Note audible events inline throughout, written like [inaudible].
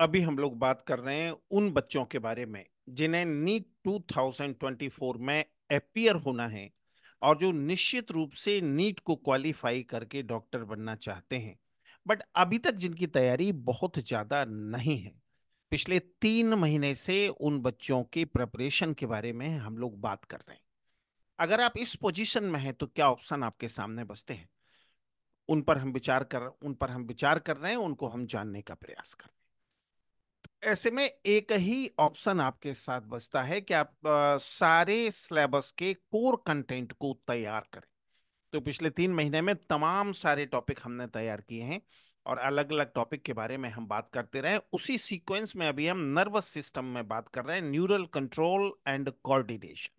अभी हम लोग बात कर रहे हैं उन बच्चों के बारे में जिन्हें नीट 2024 में अपियर होना है और जो निश्चित रूप से नीट को क्वालिफाई करके डॉक्टर बनना चाहते हैं बट अभी तक जिनकी तैयारी बहुत ज़्यादा नहीं है पिछले तीन महीने से उन बच्चों के प्रिपरेशन के बारे में हम लोग बात कर रहे हैं अगर आप इस पोजीशन में हैं तो क्या ऑप्शन आपके सामने बचते हैं उन पर हम विचार कर उन पर हम विचार कर रहे हैं उनको हम जानने का प्रयास कर रहे हैं ऐसे में एक ही ऑप्शन आपके साथ बचता है कि आप आ, सारे सिलेबस के कोर कंटेंट को तैयार करें तो पिछले तीन महीने में तमाम सारे टॉपिक हमने तैयार किए हैं और अलग अलग टॉपिक के बारे में हम बात करते रहे उसी सीक्वेंस में अभी हम नर्वस सिस्टम में बात कर रहे हैं न्यूरल कंट्रोल एंड कोऑर्डिनेशन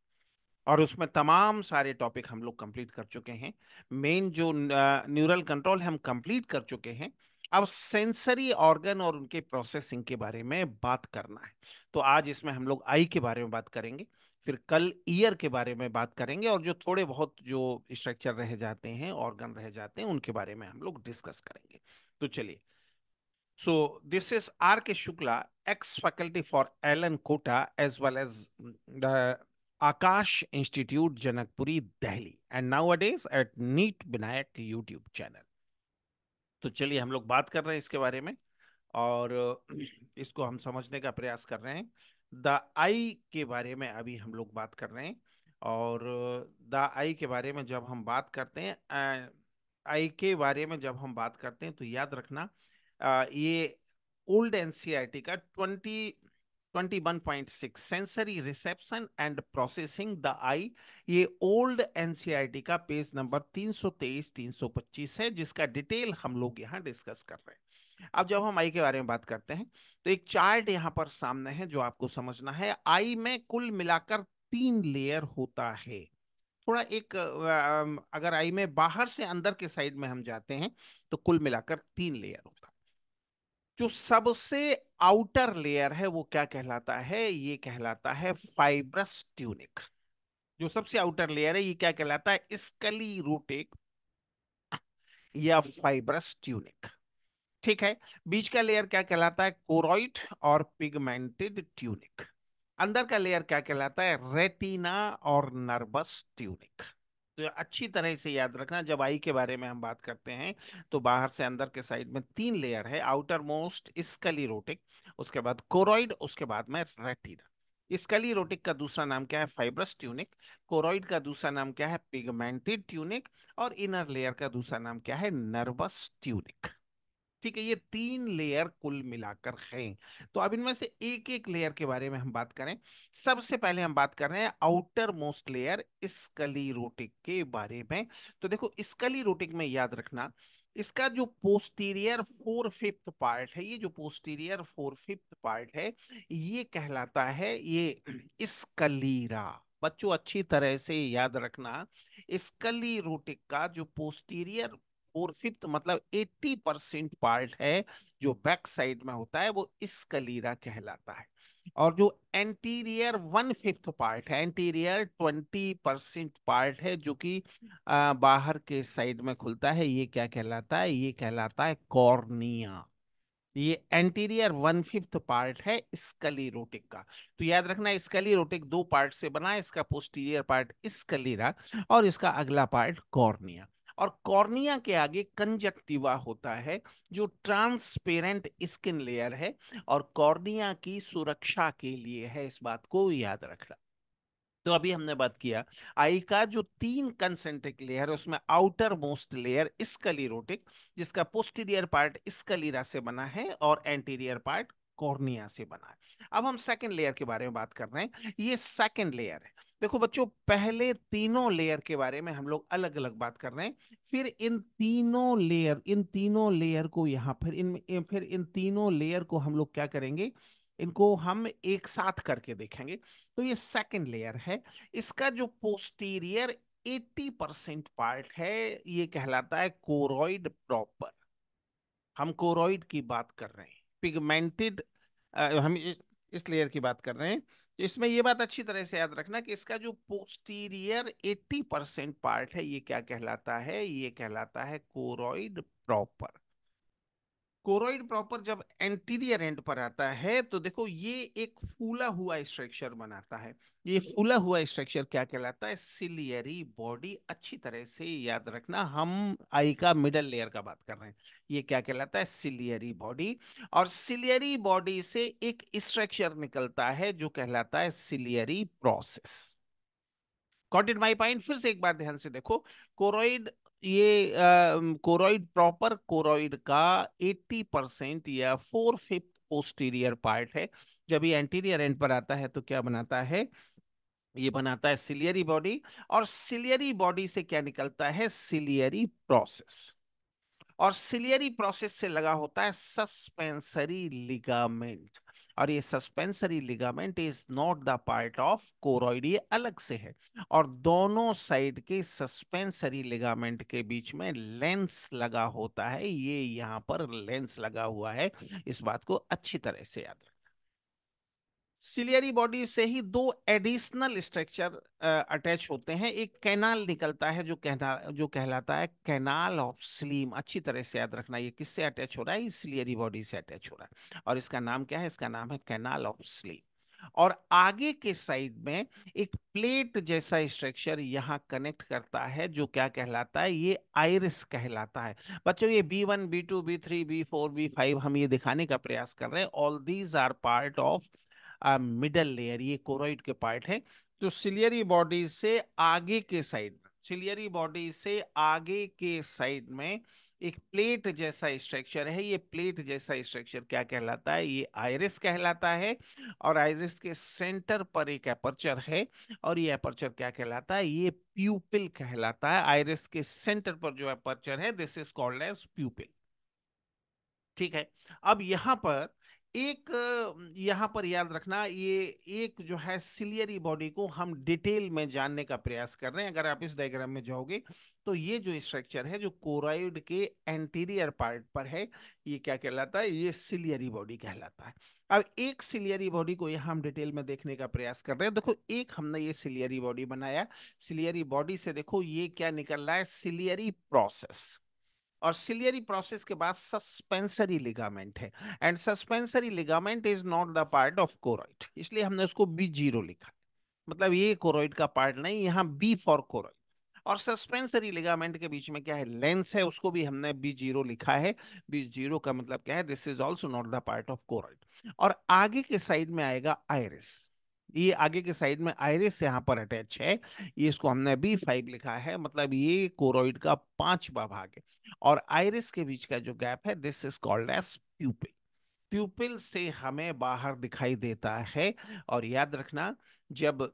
और उसमें तमाम सारे टॉपिक हम लोग कंप्लीट कर चुके हैं मेन जो न्यूरल कंट्रोल हम कंप्लीट कर चुके हैं अब सेंसरी ऑर्गन और उनके प्रोसेसिंग के बारे में बात करना है तो आज इसमें हम लोग आई के बारे में बात करेंगे फिर कल ईयर के बारे में बात करेंगे और जो थोड़े बहुत जो स्ट्रक्चर रह जाते हैं ऑर्गन रह जाते हैं उनके बारे में हम लोग डिस्कस करेंगे तो चलिए so this is R K Shukla ex faculty for Allen Kota as well as the Aakash institute Janakpuri Delhi and nowadays at NEET Vinayak YouTube channel तो चलिए हम लोग बात कर रहे हैं इसके बारे में और [clears throat] इसको हम समझने का प्रयास कर रहे हैं द आई के बारे में अभी हम लोग बात कर रहे हैं और द आई के बारे में जब हम बात करते हैं आई के बारे में जब हम बात करते हैं तो याद रखना आ, ये ओल्ड एन का twenty 21.6 sensory reception and processing the eye ये ओल्ड एनसीईआरटी e का पेज नंबर 323 325 है जिसका डिटेल हम लोग यहाँ डिस्कस कर रहे हैं अब जब हम आई के बारे में बात करते हैं तो एक चार्ट यहां पर सामने है जो आपको समझना है आई में कुल मिलाकर तीन लेयर होता है थोड़ा एक अगर आई में बाहर से अंदर के साइड में हम जाते हैं तो कुल मिलाकर तीन लेयर होता है जो सबसे आउटर लेयर है वो क्या कहलाता है ये कहलाता है फाइब्रस ट्यूनिक जो सबसे आउटर लेयर है ये क्या कहलाता है स्कली रूटिक या फाइब्रस ट्यूनिक ठीक है बीच का लेयर क्या कहलाता है कोरोइड और पिगमेंटेड ट्यूनिक अंदर का लेयर क्या कहलाता है रेटिना और नर्वस ट्यूनिक तो अच्छी तरह से याद रखना जब आई के बारे में हम बात करते हैं तो बाहर से अंदर के साइड में तीन लेयर है आउटर मोस्ट स्कलीरोटिक उसके बाद कोरोइड उसके बाद में रेटिना स्कलीरोटिक का दूसरा नाम क्या है फाइब्रस ट्यूनिक कोरोइड का दूसरा नाम क्या है पिगमेंटेड ट्यूनिक और इनर लेयर का दूसरा नाम क्या है नर्वस ट्यूनिक ठीक है ये तीन लेयर कुल मिलाकर हैं तो अब इनमें से एक एक लेयर के बारे में हम बात करें सबसे पहले हम बात कर रहे हैं आउटर मोस्ट लेयर स्कली रोटिक के बारे में तो देखो स्कली रोटिक में याद रखना इसका जो पोस्टीरियर फोर फिफ्थ पार्ट है ये जो पोस्टीरियर फोर फिफ्थ पार्ट है ये कहलाता है ये स्कलीरा बच्चों अच्छी तरह से याद रखना स्कली रोटिक का जो पोस्टीरियर फोर फिफ्थ मतलब एट्टी परसेंट पार्ट है जो बैक साइड में होता है वो स्कलीरा कहलाता है और जो एंटीरियर वन फिफ्थ पार्ट है एंटीरियर ट्वेंटी परसेंट पार्ट है जो कि बाहर के साइड में खुलता है ये क्या कहलाता है ये कहलाता है कॉर्निया ये एंटीरियर वन फिफ्थ पार्ट है स्कलीरोटिक का तो याद रखना स्कलीरोटिक दो पार्ट से बना है इसका पोस्टीरियर पार्ट स्कलीरा और इसका अगला पार्ट कॉर्निया और कॉर्निया के आगे कंजक्टिवा होता है जो ट्रांसपेरेंट स्किन लेयर है और कॉर्निया की सुरक्षा के लिए है इस बात को याद रखना तो अभी हमने बात किया आई का जो तीन कंसेंट्रिक लेयर है उसमें आउटर मोस्ट लेयर स्कलीरोटिक जिसका पोस्टीरियर पार्ट स्कलीरा से बना है और एंटीरियर पार्ट कॉर्निया से बना है अब हम सेकेंड लेयर के बारे में बात कर रहे हैं ये सेकेंड लेयर है देखो बच्चों पहले तीनों लेयर के बारे में हम लोग अलग अलग बात कर रहे हैं फिर इन तीनों लेयर इन तीनों लेयर को यहाँ फिर इन फिर इन तीनों लेयर को हम लोग क्या करेंगे इनको हम एक साथ करके देखेंगे तो ये सेकंड लेयर है इसका जो पोस्टीरियर 80 परसेंट पार्ट है ये कहलाता है कोरोइड प्रॉपर हम कोरोइड की बात कर रहे हैं पिगमेंटेड हम इस लेयर की बात कर रहे हैं तो इसमें ये बात अच्छी तरह से याद रखना कि इसका जो पोस्टीरियर 80 परसेंट पार्ट है ये क्या कहलाता है ये कहलाता है कोरोइड प्रॉपर कोरोइड प्रॉपर जब एंटीरियर एंड पर आता है तो देखो ये एक फूला हुआ स्ट्रक्चर बनाता है ये फूला हुआ स्ट्रक्चर क्या कहलाता है सिलियरी बॉडी अच्छी तरह से याद रखना हम आई का मिडल लेयर का बात कर रहे हैं ये क्या कहलाता है सिलियरी बॉडी और सिलियरी बॉडी से एक स्ट्रक्चर निकलता है जो कहलाता है ciliary process got it my point फिर से एक बार ध्यान से देखो कोरोइड ये कोरोइड प्रॉपर कोरोइड का 80 परसेंट या फोर फिफ्थ पोस्टीरियर पार्ट है जब ये एंटीरियर एंड पर आता है तो क्या बनाता है ये बनाता है सिलियरी बॉडी और सिलियरी बॉडी से क्या निकलता है सिलियरी प्रोसेस और सिलियरी प्रोसेस से लगा होता है सस्पेंसरी लिगामेंट और ये suspensory ligament is not the part of choroid ये अलग से है और दोनों साइड के सस्पेंसरी लिगामेंट के बीच में लेंस लगा होता है ये यहाँ पर लेंस लगा हुआ है इस बात को अच्छी तरह से याद रखें सिलियरी बॉडी से ही दो एडिशनल स्ट्रक्चर अटैच होते हैं एक कैनाल निकलता है जो कहना जो कहलाता है कैनाल ऑफ स्लीम अच्छी तरह से याद रखना ये किससे अटैच हो रहा है सिलियरी बॉडी से अटैच हो रहा है और इसका नाम क्या है इसका नाम है कैनाल ऑफ स्लीम और आगे के साइड में एक प्लेट जैसा स्ट्रक्चर यहाँ कनेक्ट करता है जो क्या कहलाता है ये आयरिस कहलाता है बच्चों ये B one B two B three B four B five हम ये दिखाने का प्रयास कर रहे हैं all these are part of middle layer ये कोरोइड के पार्ट है तो सिलियरी बॉडी से आगे के साइड में सिलियरी बॉडी से आगे के साइड में एक प्लेट जैसा स्ट्रक्चर है ये प्लेट जैसा स्ट्रक्चर क्या कहलाता है ये आयरिस कहलाता है और आयरिस के सेंटर पर एक अपर्चर है और ये अपर्चर क्या कहलाता है ये प्यूपिल कहलाता है आयरिस के सेंटर पर जो अपर्चर है this is called as pupil ठीक है अब यहां पर एक यहाँ पर याद रखना ये एक जो है सिलियरी बॉडी को हम डिटेल में जानने का प्रयास कर रहे हैं अगर आप इस डायग्राम में जाओगे तो ये जो स्ट्रक्चर है जो कोराइड के एंटीरियर पार्ट पर है ये क्या कहलाता है ये सिलियरी बॉडी कहलाता है अब एक सिलियरी बॉडी को यहाँ हम डिटेल में देखने का प्रयास कर रहे हैं देखो एक हमने ये सिलियरी बॉडी बनाया सिलियरी बॉडी से देखो ये क्या निकल रहा है सिलियरी प्रोसेस और सिलियरी प्रोसेस के बाद सस्पेंसरी लिगामेंट है and suspensory ligament is not the part of choroid इसलिए हमने उसको बी जीरो लिखा मतलब ये कोरोइड का पार्ट नहीं यहाँ बी फॉर कोरोइड और सस्पेंसरी लिगामेंट के बीच में क्या है लेंस है उसको भी हमने बी जीरो लिखा है बी जीरो का मतलब क्या है this is also not the part of choroid और आगे के साइड में आएगा आयरिस ये आगे के साइड में आयरिस यहाँ पर अटैच है ये इसको हमने बी फाइव लिखा है मतलब ये कोरोइड का पांचवा भाग है और आयरिस के बीच का जो गैप है this is called as pupil pupil से हमें बाहर दिखाई देता है और याद रखना जब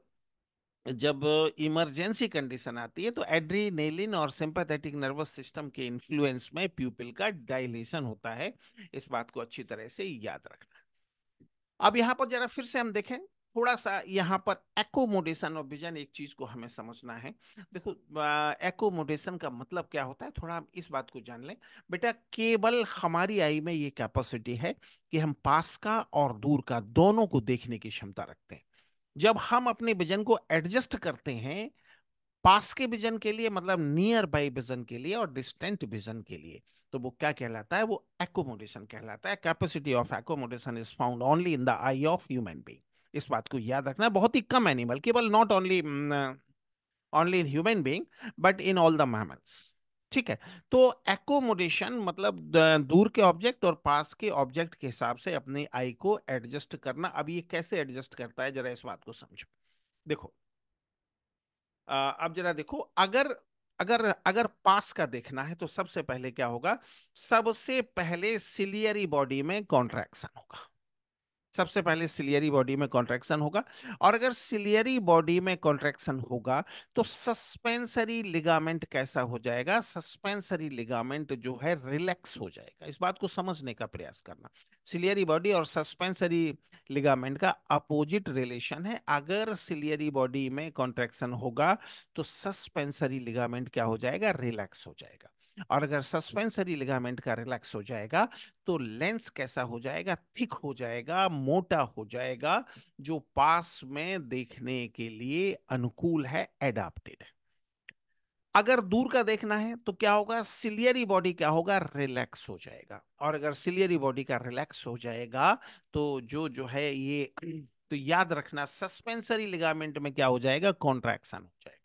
जब इमरजेंसी कंडीशन आती है तो एड्रीनेलिन और सिंपैथेटिक नर्वस सिस्टम के इन्फ्लुएंस में प्यूपिल का डायलेशन होता है इस बात को अच्छी तरह से याद रखना अब यहाँ पर जरा फिर से हम देखें थोड़ा सा यहाँ पर एकोमोडेशन और विजन एक चीज को हमें समझना है देखो एकोमोडेशन का मतलब क्या होता है थोड़ा हम इस बात को जान लें बेटा केवल हमारी आई में ये कैपेसिटी है कि हम पास का और दूर का दोनों को देखने की क्षमता रखते हैं जब हम अपने विजन को एडजस्ट करते हैं पास के विजन के लिए मतलब नियर बाई विजन के लिए और डिस्टेंट विजन के लिए तो वो क्या कहलाता है वो एकोमोडेशन कहलाता है capacity of accommodation is found only in the eye of human being इस बात को याद रखना बहुत ही कम एनिमल केवल not only only in human being but in all the mammals ठीक है तो एकोमोडेशन मतलब दूर के ऑब्जेक्ट और पास के ऑब्जेक्ट के हिसाब से अपने आई को एडजस्ट करना अब ये कैसे एडजस्ट करता है जरा इस बात को समझो देखो अब जरा देखो अगर अगर अगर पास का देखना है तो सबसे पहले क्या होगा सबसे पहले सिलियरी बॉडी में कॉन्ट्रैक्शन होगा सबसे पहले सिलियरी बॉडी में कॉन्ट्रेक्शन होगा और अगर सिलियरी बॉडी में कॉन्ट्रेक्शन होगा तो सस्पेंसरी लिगामेंट कैसा हो जाएगा सस्पेंसरी लिगामेंट जो है रिलैक्स हो जाएगा इस बात को समझने का प्रयास करना सिलियरी बॉडी और सस्पेंसरी लिगामेंट का अपोजिट रिलेशन है अगर सिलियरी बॉडी में कॉन्ट्रेक्शन होगा तो सस्पेंसरी लिगामेंट क्या हो जाएगा रिलैक्स हो जाएगा और अगर सस्पेंसरी लिगामेंट का रिलैक्स हो जाएगा तो लेंस कैसा हो जाएगा थिक हो जाएगा मोटा हो जाएगा जो पास में देखने के लिए अनुकूल है एडाप्टेड है अगर दूर का देखना है तो क्या होगा सिलियरी बॉडी क्या होगा रिलैक्स हो जाएगा और अगर सिलियरी बॉडी का रिलैक्स हो जाएगा तो जो जो है ये तो याद रखना सस्पेंसरी लिगामेंट में क्या हो जाएगा कॉन्ट्रैक्शन हो जाएगा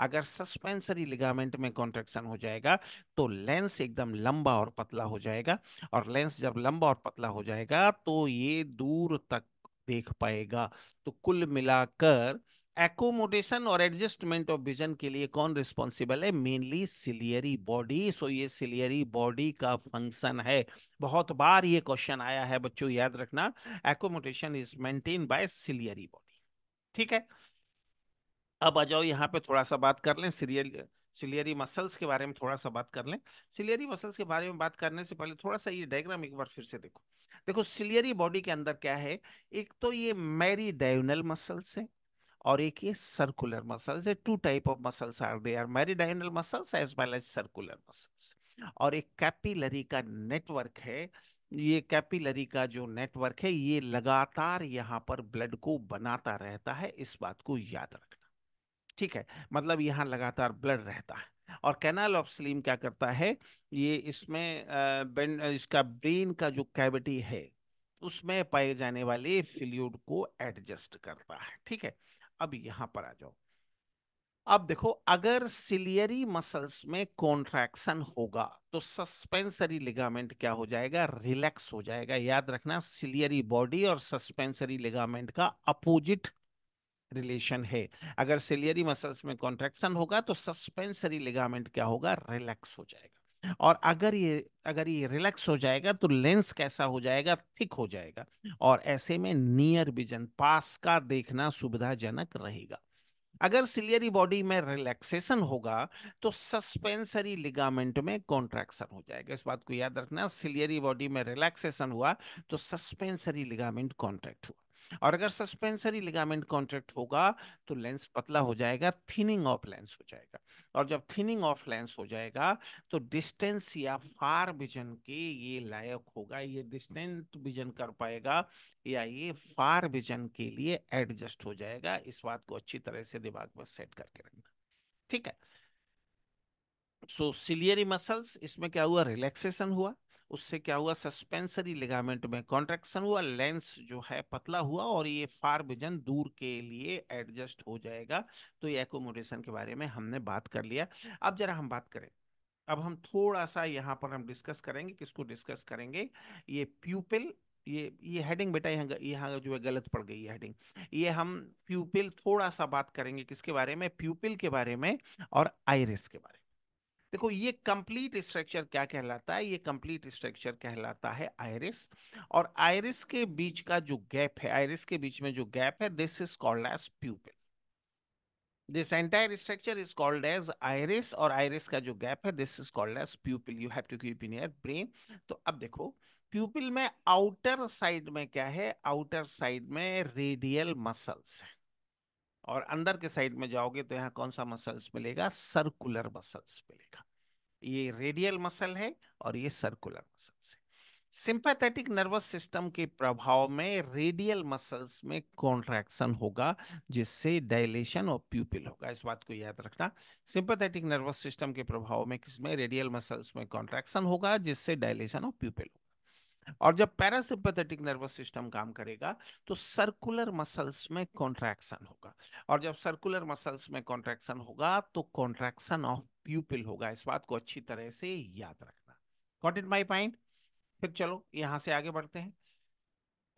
अगर सस्पेंसरी लिगामेंट में कॉन्ट्रेक्शन हो जाएगा तो लेंस एकदम लंबा और पतला हो जाएगा और लेंस जब लंबा और पतला हो जाएगा तो ये दूर तक देख पाएगा तो कुल मिलाकर एकोमोडेशन और एडजस्टमेंट ऑफ विजन के लिए कौन रिस्पॉन्सिबल है मेनली सिलियरी बॉडी सो ये सिलियरी बॉडी का फंक्शन है बहुत बार ये क्वेश्चन आया है बच्चों याद रखना accommodation is maintain by ciliary body ठीक है अब आ जाओ यहाँ पे थोड़ा सा बात कर लें सीरियल सिलियरी मसल्स के बारे में थोड़ा सा बात कर लें सिलियरी मसल्स के बारे में बात करने से पहले थोड़ा सा ये डायग्राम एक बार फिर से देखो देखो सिलियरी बॉडी के अंदर क्या है एक तो ये मैरी डायोनल मसल्स है और एक ये सर्कुलर मसल्स है two type of muscles are they are meridional muscles as well as circular muscles और एक कैपिलरी का नेटवर्क है ये कैपिलरी का जो नेटवर्क है ये लगातार यहाँ पर ब्लड को बनाता रहता है इस बात को याद रखना ठीक है मतलब यहाँ लगातार ब्लड रहता है और कैनाल ऑफ स्लीम क्या करता है ये इसमें इसका ब्रेन का जो कैविटी है उसमें पाए जाने वाले फिल्यूड को एडजस्ट करता है ठीक है अब यहां पर आ जाओ अब देखो अगर सिलियरी मसल्स में कॉन्ट्रैक्शन होगा तो सस्पेंसरी लिगामेंट क्या हो जाएगा रिलैक्स हो जाएगा याद रखना सिलियरी बॉडी और सस्पेंसरी लिगामेंट का अपोजिट रिलेशन है अगर सिलियरी मसल्स में कॉन्ट्रेक्शन होगा तो सस्पेंसरी लिगामेंट क्या होगा रिलैक्स हो जाएगा और अगर ये अगर ये रिलैक्स हो जाएगा तो लेंस कैसा हो जाएगा थिक हो जाएगा और ऐसे में नियर विजन पास का देखना सुविधाजनक रहेगा अगर सिलियरी बॉडी में रिलैक्सेशन होगा तो सस्पेंसरी लिगामेंट में कॉन्ट्रैक्शन हो जाएगा इस बात को याद रखना सिलियरी बॉडी में रिलैक्सेशन हुआ तो सस्पेंसरी लिगामेंट कॉन्ट्रैक्ट हुआ और अगर सस्पेंसरी लिगामेंट कॉन्ट्रैक्ट होगा तो लेंस पतला हो जाएगा थिनिंग ऑफ लेंस हो जाएगा और जब थिनिंग ऑफ लेंस हो जाएगा तो डिस्टेंस या फार विजन के ये लायक होगा ये डिस्टेंस विजन कर पाएगा या ये फार विजन के लिए एडजस्ट हो जाएगा इस बात को अच्छी तरह से दिमाग में सेट करके रखना ठीक है सो सिलियरी मसल्स इसमें क्या हुआ रिलैक्सेशन हुआ उससे क्या हुआ सस्पेंसरी लिगामेंट में कॉन्ट्रेक्शन हुआ लेंस जो है पतला हुआ और ये फार विजन दूर के लिए एडजस्ट हो जाएगा तो ये एकोमोडेशन के बारे में हमने बात कर लिया अब जरा हम बात करें अब हम थोड़ा सा यहाँ पर हम डिस्कस करेंगे किसको डिस्कस करेंगे ये प्यूपिल ये ये हेडिंग बेटा यहाँ यहाँ जो है गलत पड़ गई है हेडिंग ये हम प्यूपिल थोड़ा सा बात करेंगे किसके बारे में प्यूपिल के बारे में और आयरिस के बारे में देखो ये कंप्लीट स्ट्रक्चर क्या कहलाता है ये कंप्लीट स्ट्रक्चर कहलाता है आयरिस और आयरिस के बीच का जो गैप है आयरिस के बीच में जो गैप है this is called as pupil this entire structure is called as iris और आयरिस का जो गैप है this is called as pupil you have to keep in your brain तो अब देखो प्यूपिल में आउटर साइड में क्या है आउटर साइड में रेडियल मसल्स है और अंदर के साइड में जाओगे तो यहाँ कौन सा मसल्स मिलेगा सर्कुलर मसल्स मिलेगा ये रेडियल मसल है और ये सर्कुलर मसल्स है सिंपैथेटिक नर्वस सिस्टम के प्रभाव में रेडियल मसल्स में कॉन्ट्रैक्शन होगा जिससे डायलेशन और प्यूपिल होगा इस बात को याद रखना सिंपैथेटिक नर्वस सिस्टम के प्रभाव में किसमें रेडियल मसल्स में कॉन्ट्रैक्शन होगा जिससे डायलेशन और प्यूपिल होगा और जब पैरासिम्पैथेटिक नर्वस सिस्टम काम करेगा तो सर्कुलर मसल्स में कॉन्ट्रैक्शन होगा और जब सर्कुलर मसल्स में कॉन्ट्रैक्शन होगा तो कॉन्ट्रैक्शन ऑफ प्यूपिल होगा इस बात को अच्छी तरह से याद रखना गॉट इट माई पॉइंट फिर चलो यहाँ से आगे बढ़ते हैं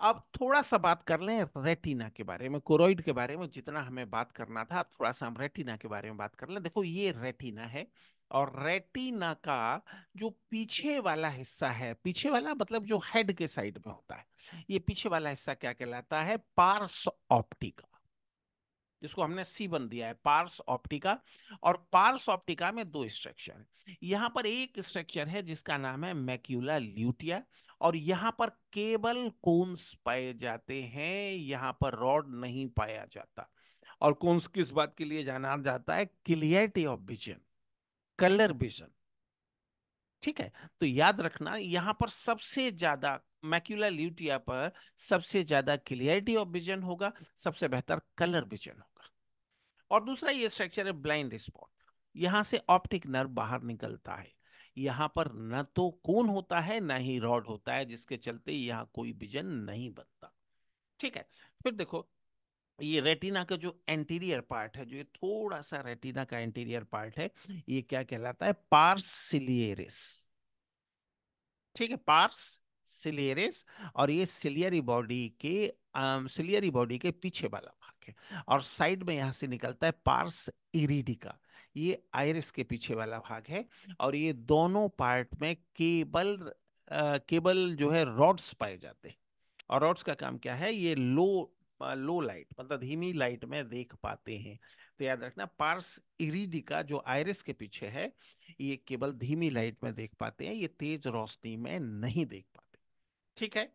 अब थोड़ा सा बात कर लें रेटिना के बारे में कोरोइड के बारे में जितना हमें बात करना था अब थोड़ा सा हम रेटिना के बारे में बात कर लें देखो ये रेटिना है और रेटिना का जो पीछे वाला हिस्सा है पीछे वाला मतलब जो हेड के साइड में होता है ये पीछे वाला हिस्सा क्या कहलाता है पार्स ऑप्टिका जिसको हमने सी बन दिया है पार्स ऑप्टिका और पार्स ऑप्टिका में दो स्ट्रक्चर है पर एक स्ट्रक्चर है जिसका नाम है मैक्यूला ल्यूटिया और यहां पर केबल कोन्स पाए जाते हैं यहां पर रॉड नहीं पाया जाता और कोन्स किस बात के लिए जाना जाता है clarity of vision colour vision ठीक है तो याद रखना यहां पर सबसे ज्यादा मैक्यूला ल्यूटिया पर सबसे ज्यादा क्लियरिटी ऑफ विजन होगा सबसे बेहतर कलर विजन होगा और दूसरा ये स्ट्रक्चर है ब्लाइंड स्पॉट यहां से ऑप्टिक नर्व बाहर निकलता है यहां पर न तो कोन होता है ना ही रॉड होता है जिसके चलते यहां कोई विजन नहीं बनता ठीक है फिर देखो ये रेटिना का जो एंटीरियर पार्ट है जो ये थोड़ा सा रेटिना का एंटीरियर पार्ट है ये क्या कहलाता है पार्सिलियरिस ठीक है पार्स सिलियरिस और ये सिलियरी बॉडी के सिलियरी बॉडी के पीछे वाला भाग है और साइड में यहां से निकलता है पार्स इरिडिका ये आयरिस के पीछे वाला भाग है और ये दोनों पार्ट में केबल केबल जो है रॉड्स पाए जाते हैं और रॉड्स का काम क्या है ये लो लो लाइट मतलब धीमी लाइट में देख पाते हैं तो याद रखना पार्स इरिडिका जो आयरिस के पीछे है ये केवल धीमी लाइट में देख पाते हैं ये तेज रोशनी में नहीं देख पाते ठीक है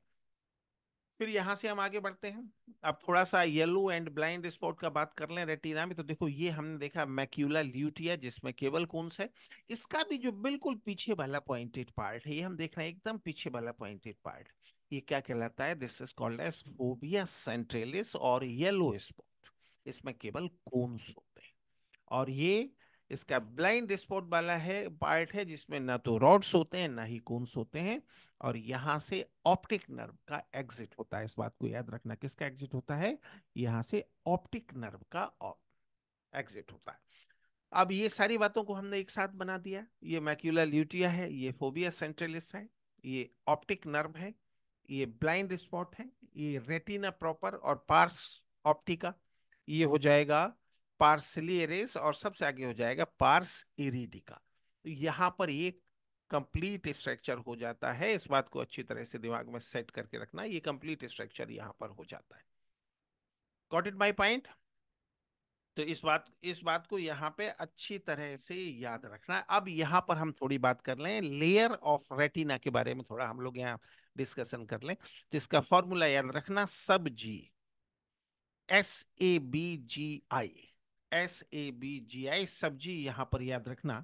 फिर यहां से हम आगे बढ़ते हैं अब थोड़ा सा येलो एंड ब्लाइंड स्पॉट का बात कर लें रेटिना में तो देखो ये हमने देखा मैक्यूला ल्यूटिया जिसमें केवल कोन्स है इसका भी जो बिल्कुल पीछे वाला पॉइंटेड पार्ट है ये हम देख रहे हैं एकदम पीछे वाला पॉइंटेड पार्ट ये क्या कहलाता है this is called as fovea centralis और येलो स्पॉट इसमें केवल कोन्स होते हैं और ये इसका ब्लाइंड स्पॉट वाला है पार्ट है जिसमें ना तो रॉड्स होते हैं ना ही कोन्स होते हैं और यहाँ से ऑप्टिक नर्व का एग्जिट होता है इस बात को याद रखना किसका एग्जिट होता है यहाँ से ऑप्टिक नर्व का एग्जिट होता है अब ये सारी बातों को हमने एक साथ बना दिया ये मैक्यूलर ल्यूटिया है ये फोबिया सेंट्रलिस है ये ऑप्टिक नर्व है ये ब्लाइंड स्पॉट है ये रेटिना प्रॉपर और पार्स ऑप्टिका ये हो जाएगा पार्सली एरेस और सबसे आगे हो जाएगा पार्स इरिडिका तो यहाँ पर ये कंप्लीट स्ट्रक्चर हो जाता है इस बात को अच्छी तरह से दिमाग में सेट करके रखना ये कंप्लीट स्ट्रक्चर यहाँ पर हो जाता है गॉट इट माई पॉइंट तो इस बात इस बात को यहाँ पे अच्छी तरह से याद रखना अब यहाँ पर हम थोड़ी बात कर लें लेयर ऑफ रेटिना के बारे में थोड़ा हम लोग यहाँ डिस्कशन कर लें तो इसका फॉर्मूला याद रखना सब G S A B G I S A B G I सब्जी यहाँ पर याद रखना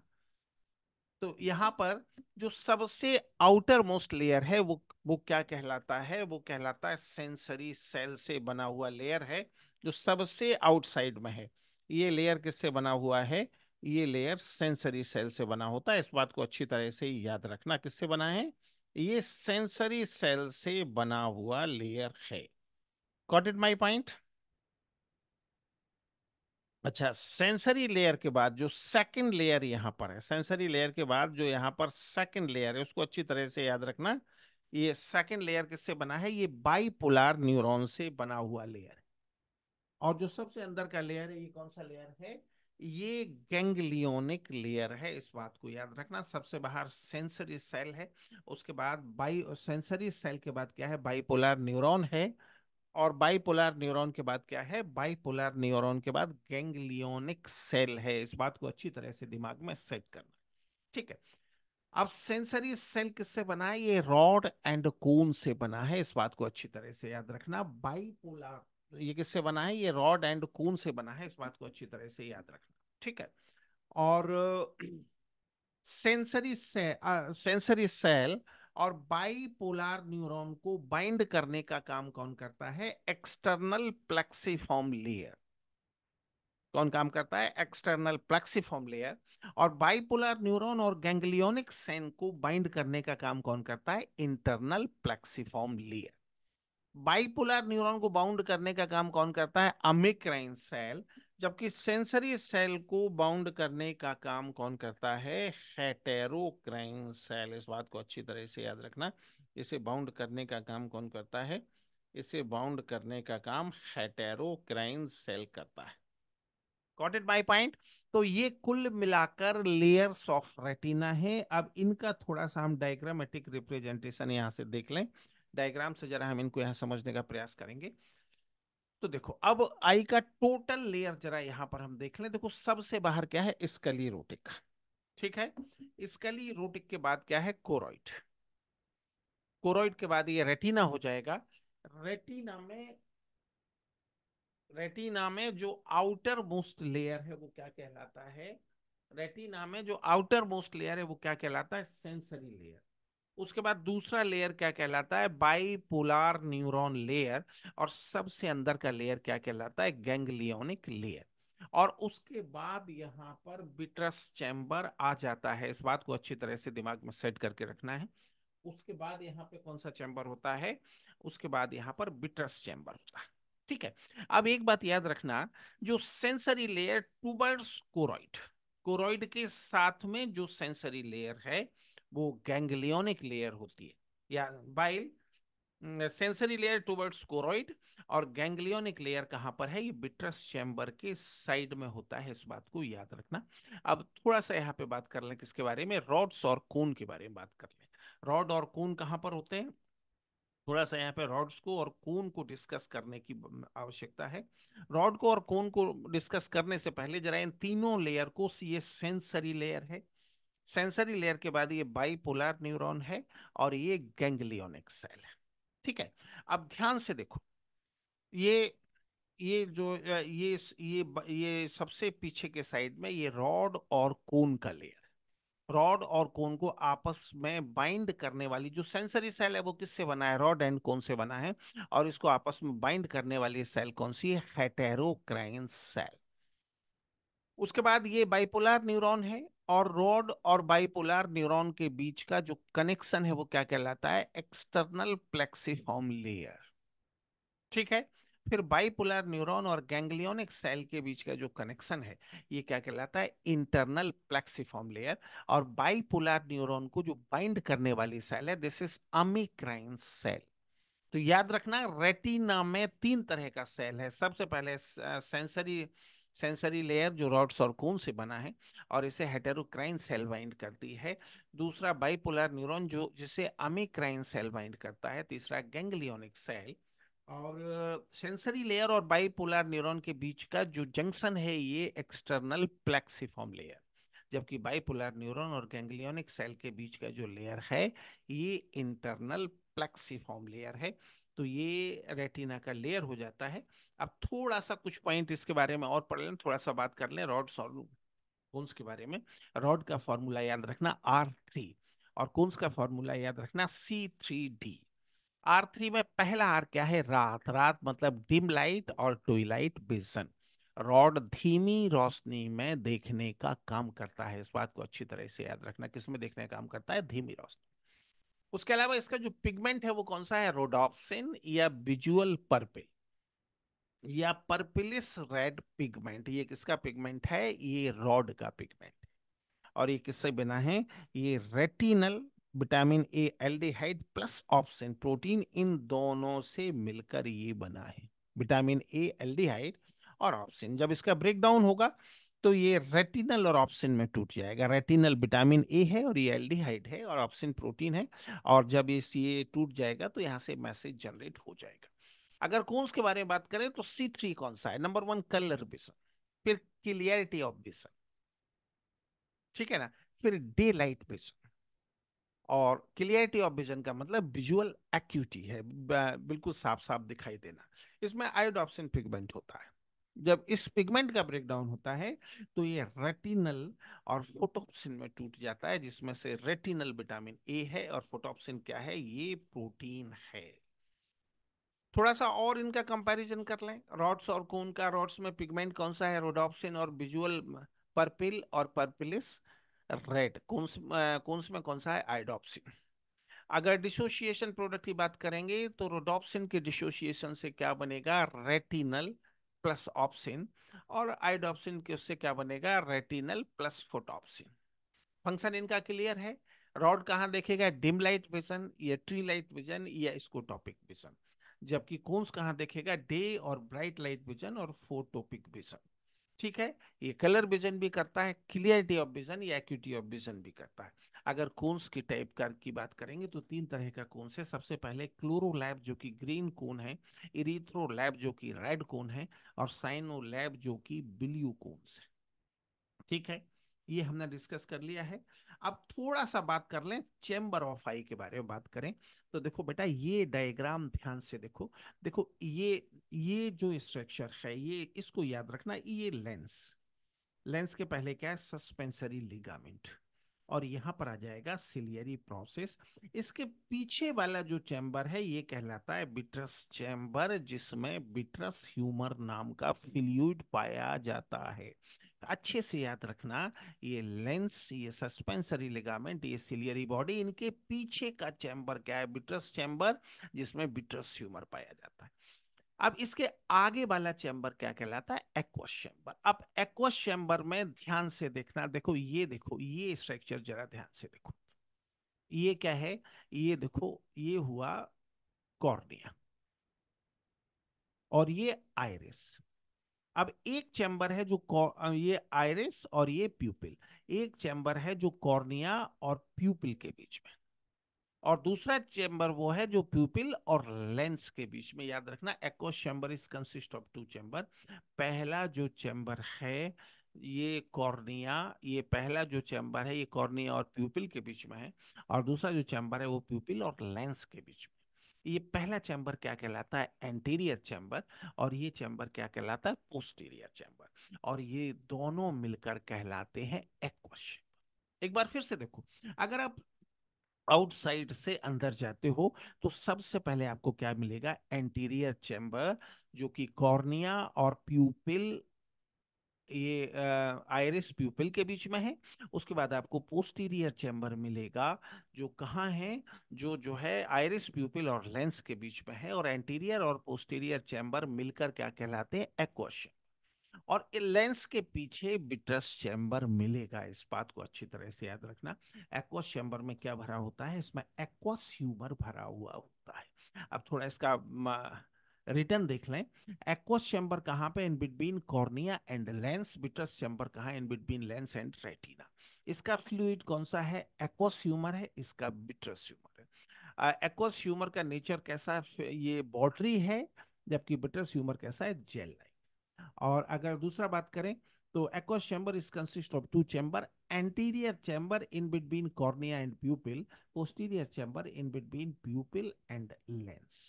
तो यहाँ पर जो सबसे आउटर मोस्ट लेयर है वो वो क्या कहलाता है वो कहलाता है सेंसरी सेल से बना हुआ लेयर है जो सबसे आउटसाइड में है ये लेयर किससे बना हुआ है ये लेयर सेंसरी सेल से बना होता है इस बात को अच्छी तरह से याद रखना किससे बना है ये सेंसरी सेल से बना हुआ लेयर है कॉट इट माई पॉइंट अच्छा सेंसरी लेयर के बाद जो सेकंड लेयर यहां पर है सेंसरी लेयर के बाद जो यहाँ पर सेकंड लेयर है उसको अच्छी तरह से याद रखना ये सेकंड लेयर किससे बना है ये बाईपोलार न्यूरॉन से बना हुआ लेयर और जो सबसे अंदर का लेयर है ये कौन सा लेयर है ये गैंगलियोनिक लेयर है इस बात को याद रखना सबसे बाहर सेंसरी सेल है उसके बाद बाई सेंसरी सेल के बाद क्या है बाईपोलर न्यूरॉन है और बाईपोलर न्यूरॉन के बाद क्या है बाईपोलर न्यूरॉन के बाद गैंगलियोनिक सेल है इस बात को अच्छी तरह से दिमाग में सेट करना ठीक है अब सेंसरी सेल किससे बना है ये रॉड एंड कोन से बना है इस बात को अच्छी तरह से याद रखना बाईपोलर ये किससे बना है ये रॉड एंड कून से बना है इस बात को अच्छी तरह से याद रखना ठीक है और सेंसरी से, आ, सेंसरी सेल और बाईपोलार न्यूरॉन को बाइंड करने का काम कौन करता है एक्सटर्नल प्लेक्सीफॉर्म लेयर कौन काम करता है एक्सटर्नल प्लेक्सीफॉर्म लेयर और बाइपोलर न्यूरॉन और गैंग्लियोनिक सेन को बाइंड करने का काम कौन करता है internal plexiform layer bipolar neuron को बाउंड करने का काम कौन करता है अमिक्राइन सेल जबकि सेंसरी सेल को बाउंड करने का काम कौन करता है हेटेरोक्राइन सेल इस बात को अच्छी तरह से याद रखना इसे बाउंड करने का काम कौन करता है इसे बाउंड करने का काम हेटेरोक्राइन सेल करता है Got it बाई point? तो ये कुल मिलाकर लेयर्स ऑफ रेटिना है अब इनका थोड़ा सा हम डायग्रामेटिक रिप्रेजेंटेशन यहाँ से देख लें डायग्राम से जरा हम इनको यहाँ समझने का प्रयास करेंगे तो देखो अब आई का टोटल लेयर जरा यहाँ पर हम देख लें देखो सबसे बाहर क्या है स्कली रोटिक ठीक है स्कली रोटिक के बाद क्या है कोरोइड कोरोइड के बाद ये रेटिना हो जाएगा रेटिना में रेटिना में जो आउटर मोस्ट लेयर है वो क्या कहलाता है रेटिना में जो आउटर मोस्ट लेयर है वो क्या कहलाता है सेंसरी लेयर उसके बाद दूसरा लेयर क्या कहलाता है बाईपोलार न्यूरॉन लेयर और सबसे अंदर का लेयर क्या कहलाता है गैंगलियोनिक लेयर और उसके बाद यहाँ पर बिट्रस चैम्बर आ जाता है इस बात को अच्छी तरह से दिमाग में सेट करके रखना है उसके बाद यहाँ पे कौन सा चैम्बर होता है उसके बाद यहाँ पर बिट्रस चैम्बर होता है ठीक है अब एक बात याद रखना जो sensory layer towards choroid choroid के साथ में जो सेंसरी लेयर है वो गैंगलियोनिक लेयर होती है या बाइल सेंसरी लेयर टूवर्ड्स कोरोइड और गैंगलियोनिक लेयर कहाँ पर है ये बिट्रस चैम्बर के साइड में होता है इस बात को याद रखना अब थोड़ा सा यहाँ पे बात कर लें किसके बारे में रॉड्स और कून के बारे में बात कर लें रॉड और कून कहाँ पर होते हैं थोड़ा सा यहाँ पे रॉड्स को और कून को डिस्कस करने की आवश्यकता है रॉड को और कून को डिस्कस करने से पहले जरा इन तीनों लेयर को ये सेंसरी लेयर है सेंसरी लेयर के बाद ये बाईपोलर न्यूरॉन है और ये गैंगलियोनिक सेल है ठीक है अब ध्यान से देखो ये ये जो ये ये ये सबसे पीछे के साइड में ये रॉड और कोन का लेयर रॉड और कोन को आपस में बाइंड करने वाली जो सेंसरी सेल है वो किससे बना है रॉड एंड कोन से बना है और इसको आपस में बाइंड करने वाली सेल कौन सी है हेटेरोक्राइन सेल उसके बाद ये बाइपोलर न्यूरॉन है और रोड और बाइपोलर न्यूरॉन के बीच का जो कनेक्शन है वो क्या कहलाता है एक्सटर्नल प्लेक्सीफॉर्म लेयर ठीक है फिर बाइपोलर न्यूरॉन और गैंग्लियोनिक सेल के बीच का जो कनेक्शन है ये क्या कहलाता है इंटरनल प्लेक्सीफॉर्म लेयर और बाइपोलर न्यूरॉन को जो बाइंड करने वाली सेल है दिस इज अमिक्राइन सेल तो याद रखना रेटिना में तीन तरह का सेल है सबसे पहले सेंसरी uh, सेंसरी लेयर जो रॉड्स और कून से बना है और इसे हेटेरोक्राइन सेल हम्म। बाइंड करती है दूसरा बाइपोलर न्यूरॉन जो जिसे अमिक्राइन सेल बाइंड करता है तीसरा गेंगलियोनिक सेल और सेंसरी लेयर और बाइपोलर न्यूरॉन के बीच का जो जंक्शन है ये एक्सटर्नल प्लेक्सीफॉर्म लेयर जबकि बाइपोलर न्यूरॉन और गैंग्लियोनिक सेल के बीच का जो लेयर है ये इंटरनल प्लेक्सीफॉर्म लेयर है तो ये रेटिना का लेयर हो जाता है अब थोड़ा सा कुछ पॉइंट इसके बारे में और पढ़ लें थोड़ा सा बात कर लें रॉड सॉल कोन्स के बारे में रॉड का फॉर्मूला याद रखना आर थ्री और कोन्स का फॉर्मूला याद रखना C three D R three में पहला आर क्या है रात रात मतलब डिम लाइट और ट्विलाइट बिजन रॉड धीमी रोशनी में देखने का काम करता है इस बात को अच्छी तरह से याद रखना किसमें देखने का काम करता है धीमी रोशनी उसके अलावा इसका जो पिगमेंट है वो कौन सा है रोडॉप्सिन या विजुअल पर्पिल या पर्पिलिस रेड पिगमेंट ये किसका पिगमेंट है ये रॉड का पिगमेंट और ये किससे बिना है ये retinal vitamin A aldehyde plus opsin protein इन दोनों से मिलकर ये बना है विटामिन ए एल्डिहाइड और ऑप्शन जब इसका ब्रेकडाउन होगा तो ये रेटिनल और ऑप्शन में टूट जाएगा रेटिनल विटामिन ए है और ये एल्डिहाइड है और ऑप्शन प्रोटीन है और जब ये ये टूट जाएगा तो यहाँ से मैसेज जनरेट हो जाएगा अगर कौन के बारे में बात करें तो सी थ्री कौन सा है नंबर वन कलर विसन फिर क्लियरिटी ऑफ विसन ठीक है ना फिर डे लाइट विजन और क्लियरिटी ऑफ विजन का मतलब विजुअल एक्यूटी है बिल्कुल साफ साफ दिखाई देना इसमें आयोड ऑप्शन पिगमेंट होता है जब इस पिगमेंट का ब्रेकडाउन होता है तो ये रेटिनल और फोटोप्सिन में टूट जाता है जिसमें से रेटिनल विटामिन ए है और फोटोप्सिन क्या है ये प्रोटीन है थोड़ा सा और इनका कंपैरिजन कर लें रॉड्स और कोन का रॉड्स में पिगमेंट कौन सा है रोडोप्सिन और विजुअल पर्पिल और पर्पिलिस रेड कोन्स कोन्स में कौन सा है आइडोप्सिन अगर डिसोशिएशन प्रोडक्ट की बात करेंगे तो रोडोप्सिन के डिसोशिएशन से क्या बनेगा रेटिनल प्लस ऑप्शिन और आइडोप्सिन के उससे क्या बनेगा रेटिनल प्लस फोटोप्सिन फंक्शन इनका क्लियर है रॉड कहाँ देखेगा डिम लाइट विजन या ट्री लाइट विजन या स्कोटॉपिक विजन जबकि कौन कहाँ देखेगा डे और ब्राइट लाइट विजन और फोटोपिक विजन ठीक है ये कलर विजन भी करता है क्लियरिटी ऑफ विजन या एक्यूटी ऑफ विजन भी करता है अगर कोन्स की टाइप का की बात करेंगे तो तीन तरह का कोन्स है सबसे पहले क्लोरोलैब जो कि ग्रीन कोन है इरिथ्रोलैब जो कि रेड कोन है और साइनोलैब जो कि ब्लू कोन्स है ठीक है ये हमने डिस्कस कर लिया है अब थोड़ा सा बात कर लें चैम्बर ऑफ आई के बारे में बात करें तो देखो बेटा ये डायग्राम ध्यान से देखो देखो ये ये जो स्ट्रक्चर है ये इसको याद रखना ये लेंस लेंस के पहले क्या है सस्पेंसरी लिगामेंट और यहाँ पर आ जाएगा सिलियरी प्रोसेस इसके पीछे वाला जो चैम्बर है ये कहलाता है बिट्रस चैम्बर जिसमें बिट्रस ह्यूमर नाम का फिल्यूड पाया जाता है अच्छे से याद रखना ये लेंस ये सस्पेंसरी लिगामेंट ये सिलियरी बॉडी इनके पीछे का चैम्बर क्या है बिट्रस चैम्बर जिसमें बिट्रस ह्यूमर पाया जाता है अब इसके आगे वाला चैम्बर क्या कहलाता है एक्वस चैम्बर अब एक्वस चैम्बर में ध्यान से देखना देखो ये देखो ये स्ट्रक्चर जरा ध्यान से देखो ये क्या है ये देखो ये हुआ कॉर्निया और ये आयरिस अब एक चैम्बर है जो ये आयरिस और ये प्यूपिल एक चैम्बर है जो कॉर्निया और प्यूपिल के बीच में और दूसरा चैम्बर वो है जो प्यूपिल और लेंस के बीच में याद रखना aqueous chamber is consist of two chamber पहला जो चैम्बर है ये कॉर्निया ये पहला जो चैम्बर है ये कॉर्निया और प्यूपिल के बीच में है और दूसरा जो चैम्बर है वो प्यूपिल और लेंस के बीच में ये पहला चैम्बर क्या कहलाता है एंटीरियर चैम्बर और ये चैम्बर क्या कहलाता है पोस्टीरियर चैम्बर और ये दोनों मिलकर कहलाते हैं एक्वश एक बार फिर से देखो अगर आप आउटसाइड से अंदर जाते हो तो सबसे पहले आपको क्या मिलेगा एंटीरियर चैम्बर जो कि कॉर्निया और प्यूपिल ये आयरिस प्यूपिल के बीच में है उसके बाद आपको पोस्टीरियर चैम्बर मिलेगा जो कहाँ है जो जो है आयरिस प्यूपिल और लेंस के बीच में है और एंटीरियर और पोस्टीरियर चैम्बर मिलकर क्या कहलाते हैं एक्वश और लेंस के पीछे बिट्रस चैम्बर मिलेगा इस बात को अच्छी तरह से याद रखना एक्वस चैम्बर में क्या भरा होता है इसमें एक्वस ह्यूमर भरा हुआ होता है अब थोड़ा इसका रिटर्न देख लें एक्वस चैम्बर कहाँ पे in between cornea and lens बिटस चैम्बर कहाँ in between lens and retina इसका फ्लूड कौन सा है एक्वस ह्यूमर है इसका बिटस ह्यूमर है एक्वस ह्यूमर का नेचर कैसा है ये बॉटरी है जबकि बिटस ह्यूमर कैसा है जेल लाइक और अगर दूसरा बात करें तो aqueous chamber is consist of two chamber anterior chamber in between cornea and pupil posterior chamber in between pupil and lens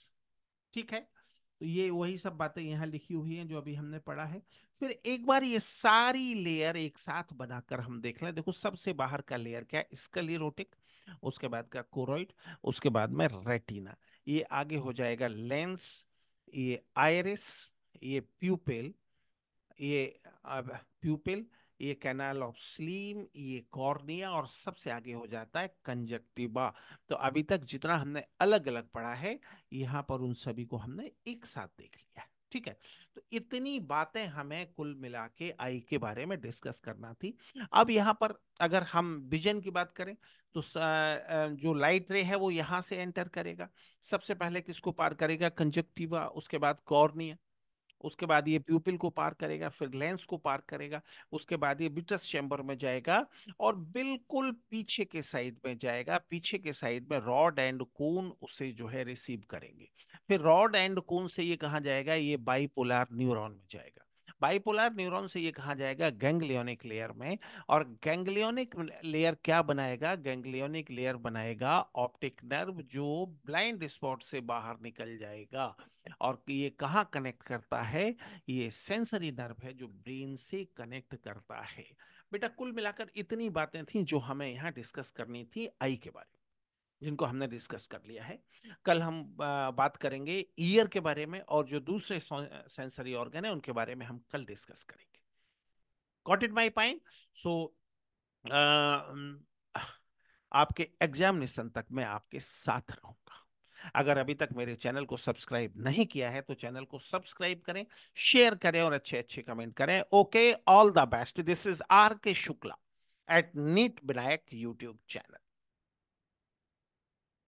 ठीक है तो ये वही सब बातें यहाँ लिखी हुई हैं जो अभी हमने पढ़ा है फिर एक बार ये सारी लेयर एक साथ बनाकर हम देख लें देखो सबसे बाहर का लेयर क्या है स्कलियोटिक उसके बाद का कोरोइड उसके बाद में रेटिना ये आगे हो जाएगा लेंस ये आयरिस ये प्यूपेल ये प्यूपेल ये कैनाल ऑफ स्लीम ये कॉर्निया और सबसे आगे हो जाता है कंजक्टिवा तो अभी तक जितना हमने अलग अलग पढ़ा है यहाँ पर उन सभी को हमने एक साथ देख लिया है ठीक है तो इतनी बातें हमें कुल मिला के आई के बारे में डिस्कस करना थी अब यहाँ पर अगर हम विजन की बात करें तो जो लाइट रे है वो यहाँ से एंटर करेगा सबसे पहले किसको पार करेगा कंजक्टिवा उसके बाद कॉर्निया उसके बाद ये प्यूपिल को पार करेगा फिर लेंस को पार करेगा उसके बाद ये बिटस चैम्बर में जाएगा और बिल्कुल पीछे के साइड में जाएगा पीछे के साइड में रॉड एंड कोन उसे जो है रिसीव करेंगे फिर रॉड एंड कोन से ये कहा जाएगा ये बाईपोलर न्यूरॉन में जाएगा बाइपोलर न्यूरॉन से ये कहा जाएगा गैंग्लियोनिक लेयर में और गैंग्लियोनिक लेयर क्या बनाएगा गैंग्लियोनिक लेयर बनाएगा ऑप्टिक नर्व जो ब्लाइंड स्पॉट से बाहर निकल जाएगा और ये कहाँ कनेक्ट करता है ये सेंसरी नर्व है जो ब्रेन से कनेक्ट करता है बेटा कुल मिलाकर इतनी बातें थी जो हमें यहाँ डिस्कस करनी थी आई के बारे में जिनको हमने डिस्कस कर लिया है कल हम बात करेंगे ईयर के बारे में और जो दूसरे सेंसरी ऑर्गन है उनके बारे में हम कल डिस्कस करेंगे got it my point so आपके एग्जामिनेशन तक मैं आपके साथ रहूंगा अगर अभी तक मेरे चैनल को सब्सक्राइब नहीं किया है तो चैनल को सब्सक्राइब करें शेयर करें और अच्छे अच्छे कमेंट करें okay all the best this is R K Shukla at NEET Vinayak YouTube channel